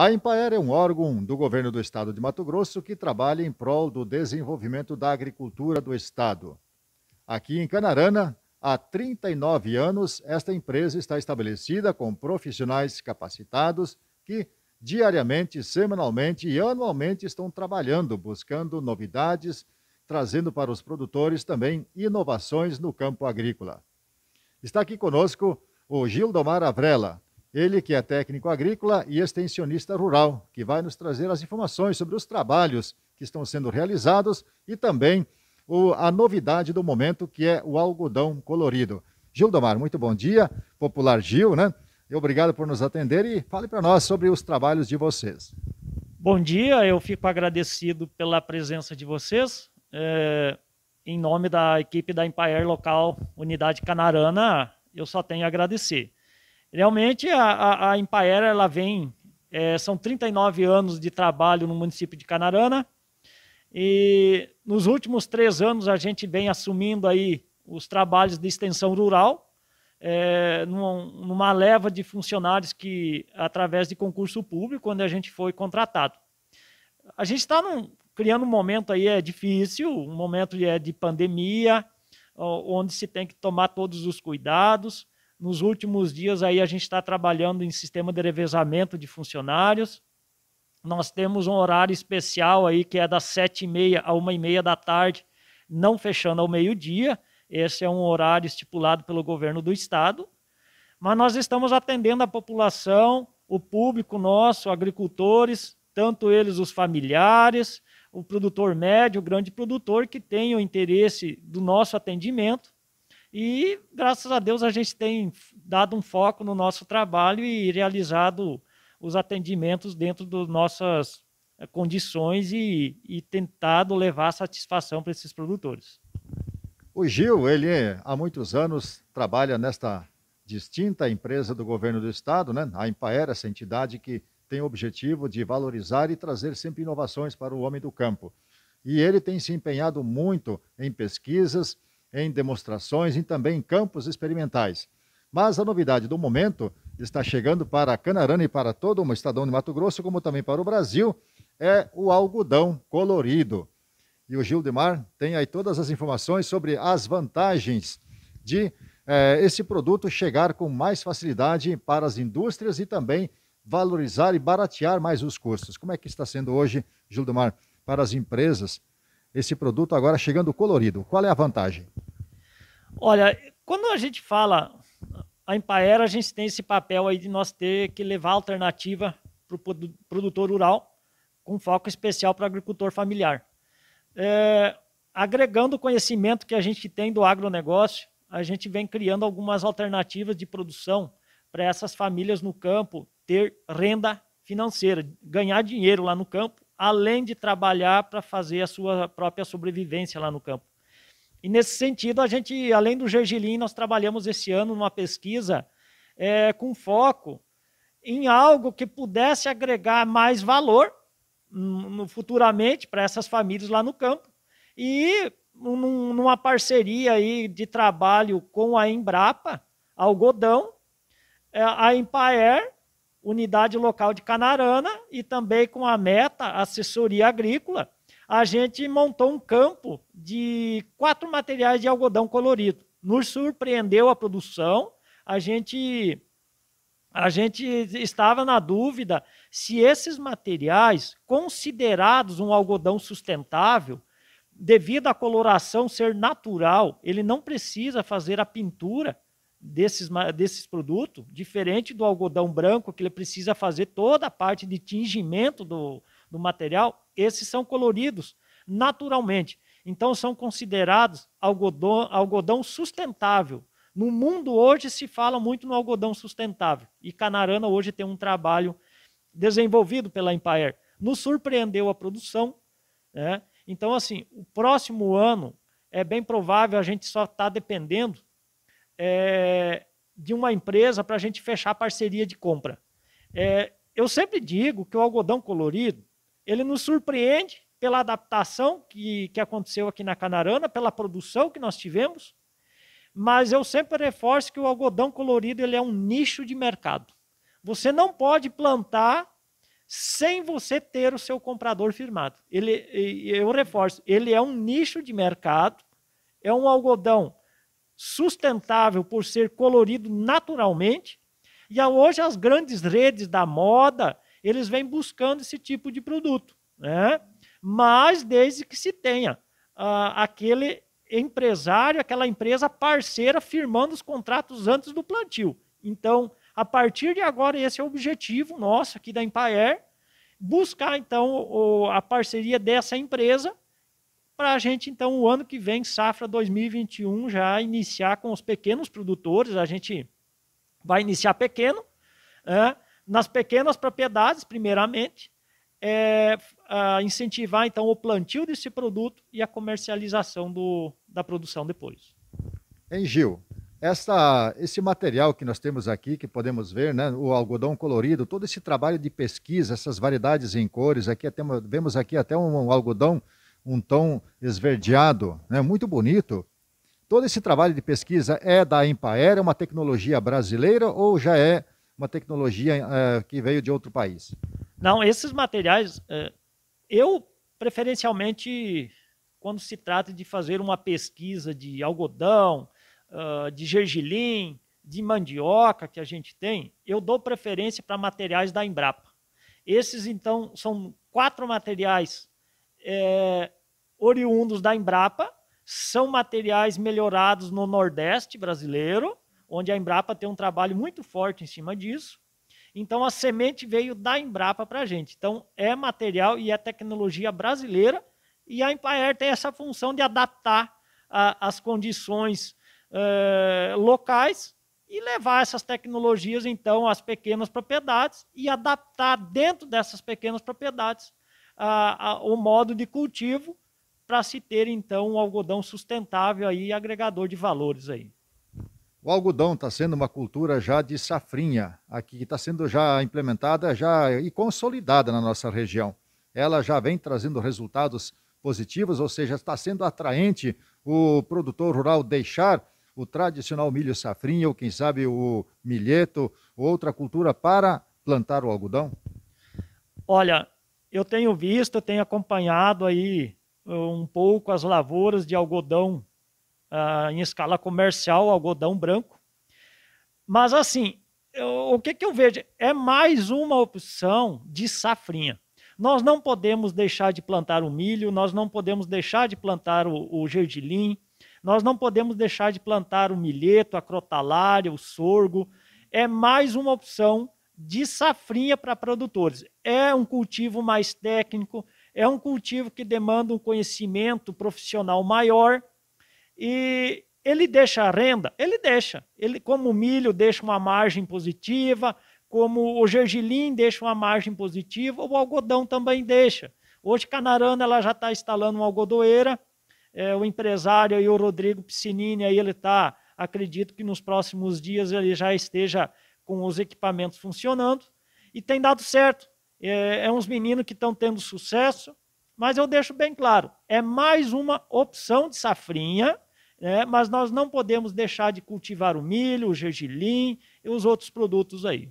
A Empaer é um órgão do governo do estado de Mato Grosso que trabalha em prol do desenvolvimento da agricultura do estado. Aqui em Canarana, há 39 anos, esta empresa está estabelecida com profissionais capacitados que diariamente, semanalmente e anualmente estão trabalhando, buscando novidades, trazendo para os produtores também inovações no campo agrícola. Está aqui conosco o Gildomar Avrela, ele que é técnico agrícola e extensionista rural, que vai nos trazer as informações sobre os trabalhos que estão sendo realizados e também o, a novidade do momento, que é o algodão colorido. Gildomar, muito bom dia. Popular Gil, né? Obrigado por nos atender e fale para nós sobre os trabalhos de vocês. Bom dia, eu fico agradecido pela presença de vocês. É, em nome da equipe da Empire Local Unidade Canarana, eu só tenho a agradecer. Realmente, a, a, a Empaera, ela vem, é, são 39 anos de trabalho no município de Canarana, e nos últimos três anos a gente vem assumindo aí os trabalhos de extensão rural, é, numa, numa leva de funcionários que, através de concurso público, quando a gente foi contratado. A gente está criando um momento aí é difícil, um momento é de pandemia, onde se tem que tomar todos os cuidados, nos últimos dias aí a gente está trabalhando em sistema de revezamento de funcionários. Nós temos um horário especial aí que é das sete e meia a uma e meia da tarde, não fechando ao meio dia. Esse é um horário estipulado pelo governo do estado. Mas nós estamos atendendo a população, o público nosso, agricultores, tanto eles os familiares, o produtor médio, o grande produtor que tem o interesse do nosso atendimento e graças a Deus a gente tem dado um foco no nosso trabalho e realizado os atendimentos dentro das nossas eh, condições e, e tentado levar satisfação para esses produtores. O Gil, ele há muitos anos trabalha nesta distinta empresa do governo do estado, né? a Empaer, essa entidade que tem o objetivo de valorizar e trazer sempre inovações para o homem do campo. E ele tem se empenhado muito em pesquisas, em demonstrações e também em campos experimentais. Mas a novidade do momento está chegando para Canarana e para todo o estadão de Mato Grosso, como também para o Brasil, é o algodão colorido. E o Gildemar tem aí todas as informações sobre as vantagens de eh, esse produto chegar com mais facilidade para as indústrias e também valorizar e baratear mais os custos. Como é que está sendo hoje, Gildemar, para as empresas esse produto agora chegando colorido. Qual é a vantagem? Olha, quando a gente fala a Empaera, a gente tem esse papel aí de nós ter que levar alternativa para o produtor rural, com foco especial para o agricultor familiar. É, agregando o conhecimento que a gente tem do agronegócio, a gente vem criando algumas alternativas de produção para essas famílias no campo ter renda financeira, ganhar dinheiro lá no campo além de trabalhar para fazer a sua própria sobrevivência lá no campo. E nesse sentido, a gente, além do gergelim, nós trabalhamos esse ano numa pesquisa é, com foco em algo que pudesse agregar mais valor no, futuramente para essas famílias lá no campo e num, numa parceria aí de trabalho com a Embrapa, Algodão, é, a Empaer unidade local de Canarana e também com a Meta Assessoria Agrícola, a gente montou um campo de quatro materiais de algodão colorido. Nos surpreendeu a produção, a gente a gente estava na dúvida se esses materiais, considerados um algodão sustentável, devido à coloração ser natural, ele não precisa fazer a pintura, desses, desses produtos, diferente do algodão branco, que ele precisa fazer toda a parte de tingimento do, do material, esses são coloridos naturalmente. Então, são considerados algodão, algodão sustentável. No mundo hoje se fala muito no algodão sustentável. E Canarana hoje tem um trabalho desenvolvido pela Empire. Nos surpreendeu a produção. Né? Então, assim, o próximo ano é bem provável a gente só está dependendo é, de uma empresa para a gente fechar parceria de compra. É, eu sempre digo que o algodão colorido ele nos surpreende pela adaptação que, que aconteceu aqui na Canarana, pela produção que nós tivemos, mas eu sempre reforço que o algodão colorido ele é um nicho de mercado. Você não pode plantar sem você ter o seu comprador firmado. Ele, eu reforço, ele é um nicho de mercado, é um algodão sustentável por ser colorido naturalmente. E hoje as grandes redes da moda, eles vêm buscando esse tipo de produto, né? Mas desde que se tenha uh, aquele empresário, aquela empresa parceira firmando os contratos antes do plantio. Então, a partir de agora, esse é o objetivo nosso aqui da Empire, buscar então o, a parceria dessa empresa para a gente, então, o ano que vem, safra 2021, já iniciar com os pequenos produtores. A gente vai iniciar pequeno, é, nas pequenas propriedades, primeiramente, é, incentivar, então, o plantio desse produto e a comercialização do, da produção depois. Hein, Gil? Essa, esse material que nós temos aqui, que podemos ver, né, o algodão colorido, todo esse trabalho de pesquisa, essas variedades em cores, aqui até, vemos aqui até um, um algodão um tom esverdeado, né, muito bonito. Todo esse trabalho de pesquisa é da Empaer, é uma tecnologia brasileira ou já é uma tecnologia é, que veio de outro país? Não, esses materiais, é, eu preferencialmente, quando se trata de fazer uma pesquisa de algodão, uh, de gergelim, de mandioca que a gente tem, eu dou preferência para materiais da Embrapa. Esses, então, são quatro materiais é, oriundos da Embrapa, são materiais melhorados no Nordeste brasileiro, onde a Embrapa tem um trabalho muito forte em cima disso. Então, a semente veio da Embrapa para a gente. Então, é material e é tecnologia brasileira. E a Empaer tem essa função de adaptar a, as condições é, locais e levar essas tecnologias, então, às pequenas propriedades e adaptar dentro dessas pequenas propriedades a, a, o modo de cultivo para se ter então um algodão sustentável aí, agregador de valores aí. O algodão está sendo uma cultura já de safrinha, aqui está sendo já implementada já e consolidada na nossa região. Ela já vem trazendo resultados positivos, ou seja, está sendo atraente o produtor rural deixar o tradicional milho safrinha, ou quem sabe o milheto, ou outra cultura para plantar o algodão? Olha, eu tenho visto, eu tenho acompanhado aí um pouco as lavouras de algodão ah, em escala comercial, algodão branco. Mas assim, eu, o que, que eu vejo? É mais uma opção de safrinha. Nós não podemos deixar de plantar o milho, nós não podemos deixar de plantar o, o gergelim, nós não podemos deixar de plantar o milheto, a crotalária, o sorgo. É mais uma opção de safrinha para produtores. É um cultivo mais técnico, é um cultivo que demanda um conhecimento profissional maior e ele deixa a renda, ele deixa. Ele como o milho deixa uma margem positiva, como o gergelim deixa uma margem positiva, o algodão também deixa. Hoje Canarana ela já está instalando uma algodoeira. É, o empresário e o Rodrigo Piscinini aí ele está, acredito que nos próximos dias ele já esteja com os equipamentos funcionando e tem dado certo. É, é uns meninos que estão tendo sucesso, mas eu deixo bem claro, é mais uma opção de safrinha, né? mas nós não podemos deixar de cultivar o milho, o gergelim e os outros produtos aí.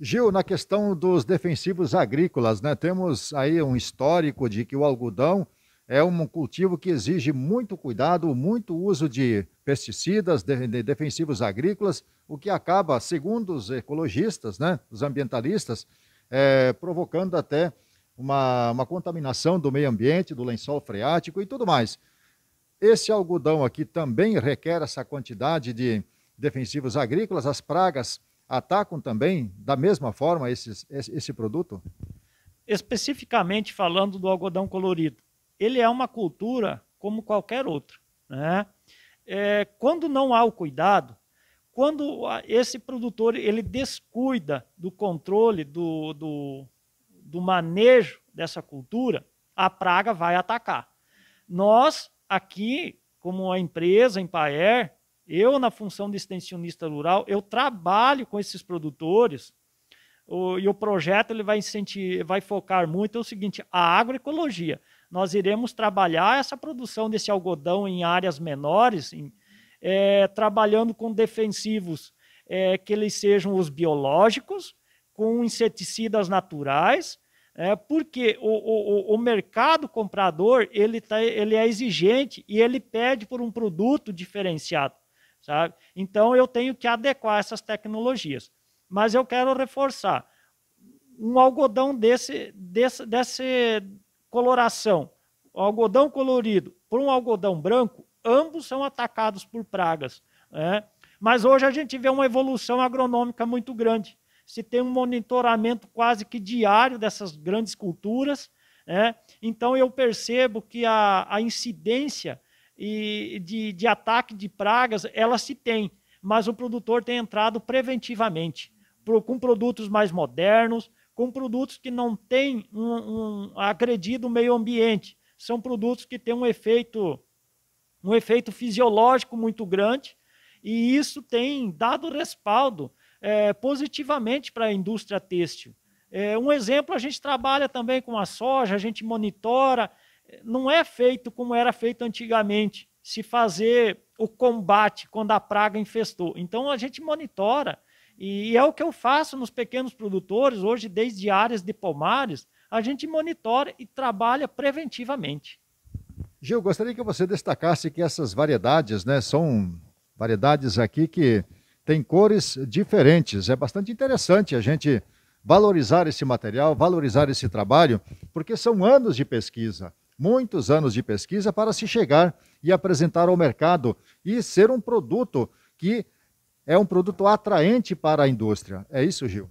Gil, na questão dos defensivos agrícolas, né? temos aí um histórico de que o algodão é um cultivo que exige muito cuidado, muito uso de pesticidas, de, de defensivos agrícolas, o que acaba, segundo os ecologistas, né, os ambientalistas, é, provocando até uma, uma contaminação do meio ambiente, do lençol freático e tudo mais. Esse algodão aqui também requer essa quantidade de defensivos agrícolas, as pragas atacam também da mesma forma esses, esse, esse produto? Especificamente falando do algodão colorido, ele é uma cultura como qualquer outra. Né? É, quando não há o cuidado, quando esse produtor ele descuida do controle, do, do, do manejo dessa cultura, a praga vai atacar. Nós, aqui, como a empresa, Empaer, eu, na função de extensionista rural, eu trabalho com esses produtores o, e o projeto ele vai, incentivar, vai focar muito é o seguinte, a agroecologia. Nós iremos trabalhar essa produção desse algodão em áreas menores, em, é, trabalhando com defensivos é, que eles sejam os biológicos, com inseticidas naturais, é, porque o, o, o mercado comprador ele, tá, ele é exigente e ele pede por um produto diferenciado. Sabe? Então eu tenho que adequar essas tecnologias. Mas eu quero reforçar: um algodão desse, desse, desse coloração, um algodão colorido, por um algodão branco, ambos são atacados por pragas. Né? Mas hoje a gente vê uma evolução agronômica muito grande. Se tem um monitoramento quase que diário dessas grandes culturas. Né? Então eu percebo que a, a incidência e, de, de ataque de pragas ela se tem, mas o produtor tem entrado preventivamente com produtos mais modernos, com produtos que não têm um, um agredido o meio ambiente. São produtos que têm um efeito um efeito fisiológico muito grande, e isso tem dado respaldo é, positivamente para a indústria têxtil. É, um exemplo, a gente trabalha também com a soja, a gente monitora, é, não é feito como era feito antigamente, se fazer o combate quando a praga infestou. Então a gente monitora, e é o que eu faço nos pequenos produtores, hoje, desde áreas de pomares, a gente monitora e trabalha preventivamente. Gil, gostaria que você destacasse que essas variedades, né, são variedades aqui que têm cores diferentes. É bastante interessante a gente valorizar esse material, valorizar esse trabalho, porque são anos de pesquisa, muitos anos de pesquisa para se chegar e apresentar ao mercado e ser um produto que é um produto atraente para a indústria. É isso, Gil?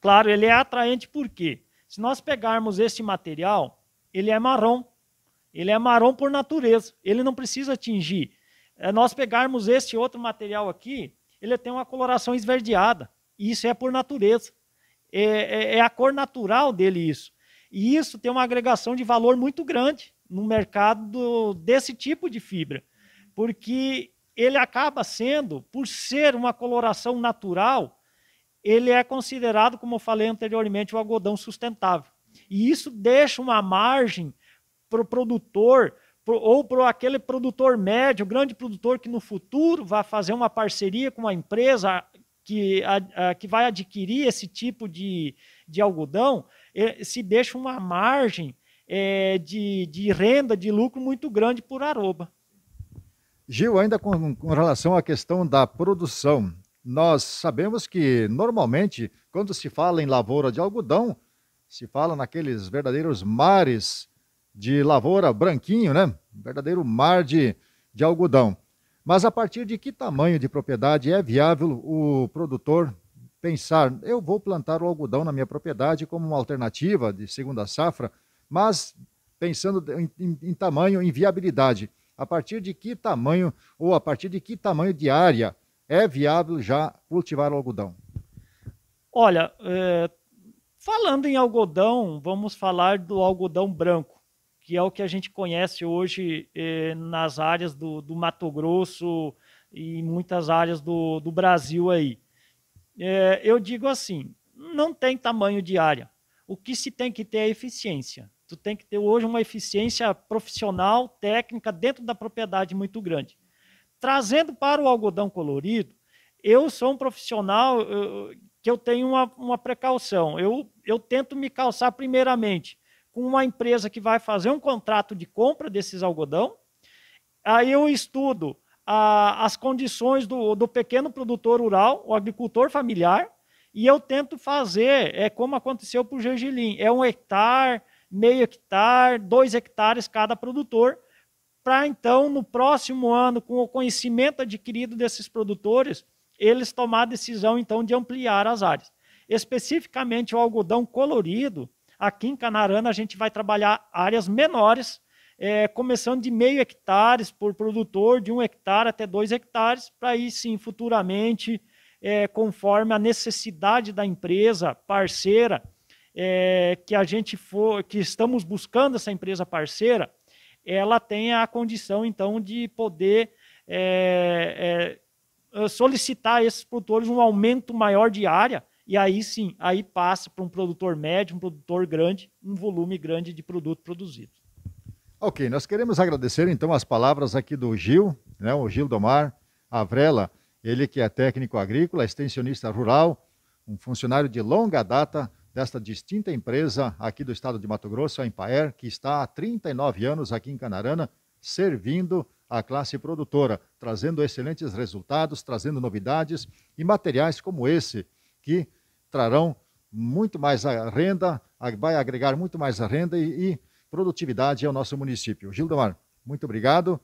Claro, ele é atraente porque se nós pegarmos esse material, ele é marrom. Ele é marrom por natureza, ele não precisa atingir. É, nós pegarmos este outro material aqui, ele tem uma coloração esverdeada. Isso é por natureza. É, é, é a cor natural dele isso. E isso tem uma agregação de valor muito grande no mercado desse tipo de fibra, porque ele acaba sendo, por ser uma coloração natural, ele é considerado, como eu falei anteriormente, o algodão sustentável. E isso deixa uma margem para o produtor ou para aquele produtor médio, grande produtor que no futuro vai fazer uma parceria com uma empresa que, a, a, que vai adquirir esse tipo de, de algodão, eh, se deixa uma margem é, de, de renda, de lucro muito grande por arroba. Gil, ainda com, com relação à questão da produção, nós sabemos que normalmente, quando se fala em lavoura de algodão, se fala naqueles verdadeiros mares de lavoura branquinho, né? Um verdadeiro mar de, de algodão. Mas a partir de que tamanho de propriedade é viável o produtor pensar, eu vou plantar o algodão na minha propriedade como uma alternativa de segunda safra, mas pensando em, em, em tamanho, em viabilidade. A partir de que tamanho ou a partir de que tamanho de área é viável já cultivar o algodão? Olha, é, falando em algodão, vamos falar do algodão branco que é o que a gente conhece hoje eh, nas áreas do, do, Mato Grosso e muitas áreas do, do Brasil aí. É, eu digo assim, não tem tamanho de área. O que se tem que ter é eficiência. Tu tem que ter hoje uma eficiência profissional, técnica, dentro da propriedade muito grande. Trazendo para o algodão colorido, eu sou um profissional eu, eh, que eu tenho uma, uma precaução. Eu, eu tento me calçar primeiramente com uma empresa que vai fazer um contrato de compra desses algodão. Aí eu estudo ah, as condições do, do pequeno produtor rural, o agricultor familiar, e eu tento fazer, é como aconteceu para o gergelim, é um hectare, meio hectare, dois hectares cada produtor, para então, no próximo ano, com o conhecimento adquirido desses produtores, eles tomar a decisão, então, de ampliar as áreas. Especificamente o algodão colorido, Aqui em Canarana, a gente vai trabalhar áreas menores, é, começando de meio hectares por produtor, de um hectare até dois hectares, para aí sim, futuramente, é, conforme a necessidade da empresa parceira, é, que a gente for, que estamos buscando essa empresa parceira, ela tenha a condição, então, de poder é, é, solicitar a esses produtores um aumento maior de área e aí sim, aí passa para um produtor médio, um produtor grande, um volume grande de produto produzido. Ok, nós queremos agradecer então as palavras aqui do Gil, né, o Gil Domar Avrela, ele que é técnico agrícola, extensionista rural, um funcionário de longa data desta distinta empresa aqui do estado de Mato Grosso, a Empaer, que está há 39 anos aqui em Canarana, servindo a classe produtora, trazendo excelentes resultados, trazendo novidades e materiais como esse, que trarão muito mais a renda, vai agregar muito mais a renda e, e produtividade ao nosso município. Gildomar, muito obrigado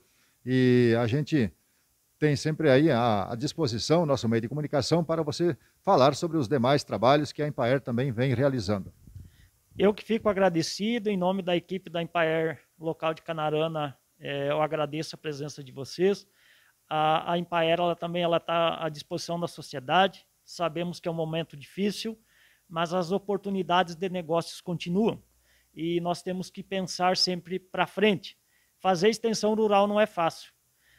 e a gente tem sempre aí à, disposição nosso meio de comunicação para você falar sobre os demais trabalhos que a Empaer também vem realizando. Eu que fico agradecido em nome da equipe da Empaer local de Canarana, é, eu agradeço a presença de vocês. A, a Empaer ela também ela está à disposição da sociedade. Sabemos que é um momento difícil, mas as oportunidades de negócios continuam e nós temos que pensar sempre para frente. Fazer extensão rural não é fácil,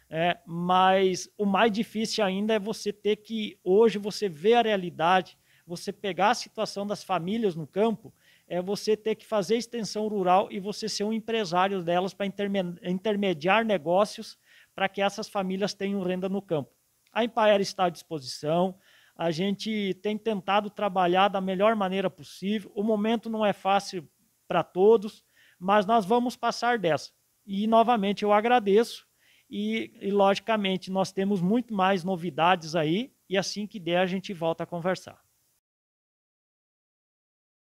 é, mas o mais difícil ainda é você ter que, hoje, você ver a realidade, você pegar a situação das famílias no campo, é você ter que fazer extensão rural e você ser um empresário delas para intermediar negócios para que essas famílias tenham renda no campo. A Empire está à disposição, a gente tem tentado trabalhar da melhor maneira possível. O momento não é fácil para todos, mas nós vamos passar dessa. E novamente eu agradeço e, e, logicamente nós temos muito mais novidades aí e assim que der a gente volta a conversar.